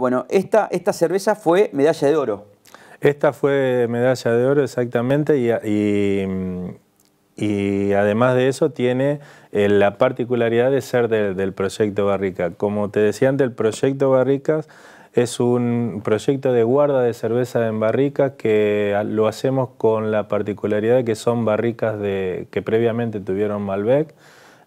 Bueno, esta, cerveza fue medalla de oro. Esta fue medalla de oro exactamente y, además de eso tiene eh, la particularidad de ser del proyecto Barrica. Como te decía antes, el proyecto Barricas es un proyecto de guarda de cerveza en barricas que lo hacemos con la particularidad de que son barricas de, que previamente tuvieron Malbec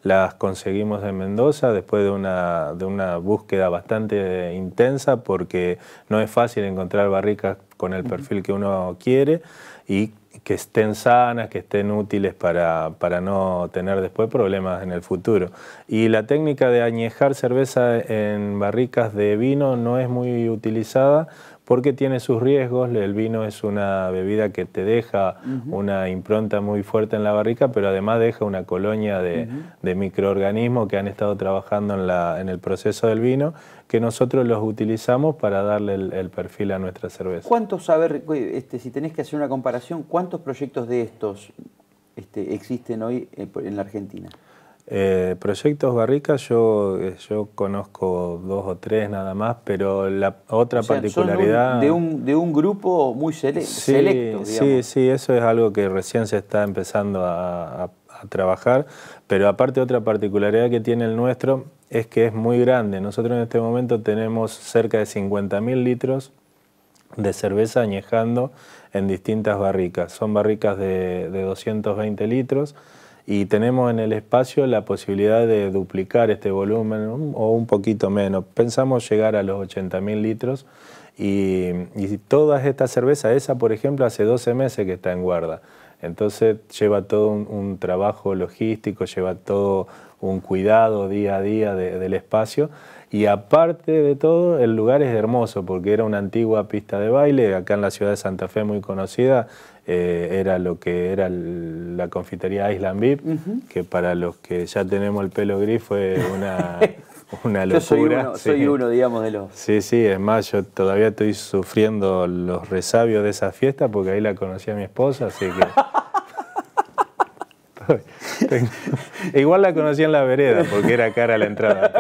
las conseguimos en Mendoza después de una, de una búsqueda bastante intensa porque no es fácil encontrar barricas con el perfil que uno quiere y que estén sanas, que estén útiles para, para, no tener después problemas en el futuro. Y la técnica de añejar cerveza en barricas de vino no es muy utilizada porque tiene sus riesgos. El vino es una bebida que te deja una impronta muy fuerte en la barrica, pero además deja una colonia de, microorganismos que han estado trabajando en, el proceso del vino, que nosotros los utilizamos para darle el, perfil a nuestra cerveza. ¿Cuántos, saber eh, este, si tenés que hacer una comparación, cuántos proyectos de estos este, existen hoy eh, en la Argentina? Eh, proyectos barricas yo, eh, yo conozco dos o tres nada más, pero la otra particularidad... de, un, de, un, grupo muy selecto, digamos. Sí, sí, eso es algo que recién se está empezando a, trabajar, pero aparte otra particularidad que tiene el nuestro es que es muy grande. Nosotros en este momento tenemos cerca de 50.000 litros de cerveza añejando en distintas barricas. Son barricas de, de 220 litros y tenemos en el espacio la posibilidad de duplicar este volumen o un poquito menos. Pensamos llegar a los 80.000 litros y, todas estas cervezas, esa por ejemplo hace 12 meses que está en guarda. Entonces lleva todo un trabajo logístico, lleva todo un cuidado día a día del espacio. Y aparte de todo, el lugar es hermoso porque era una antigua pista de baile, acá en la ciudad de Santa Fe muy conocida, eh, era lo que era la confitería Island vip que para los que ya tenemos el pelo gris fue una, locura. Yo soy uno, soy uno, digamos, de los... Sí, sí, es más, yo todavía estoy sufriendo los resabios de esa fiesta porque ahí la conocí a mi esposa, así que... Igual la conocí en la vereda porque era cara la entrada.